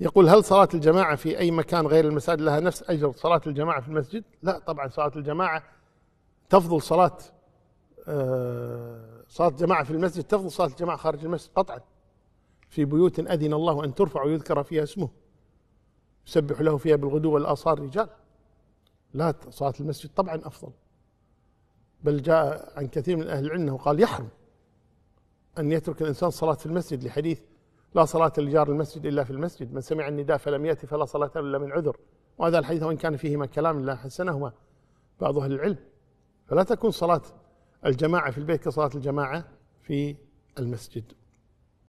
يقول هل صلاة الجماعة في أي مكان غير المساجد لها نفس أجر صلاة الجماعة في المسجد؟ لا طبعا صلاة الجماعة تفضل صلاة آه، صلاة الجماعة في المسجد تفضل صلاة الجماعة خارج المسجد قطعا في بيوت أذن الله أن ترفع ويذكر فيها اسمه يسبح له فيها بالغدو والآصال رجال لا صلاة المسجد طبعا أفضل بل جاء عن كثير من أهل العلم قال يحرم أن يترك الإنسان صلاة في المسجد لحديث لا صلاة لجار المسجد إلا في المسجد من سمع النداء فلم يأتي فلا صلاة إلا من عذر وهذا الحديث وإن كان فيهما كلام لا حسنهما بعض أهل العلم فلا تكون صلاة الجماعة في البيت كصلاة الجماعة في المسجد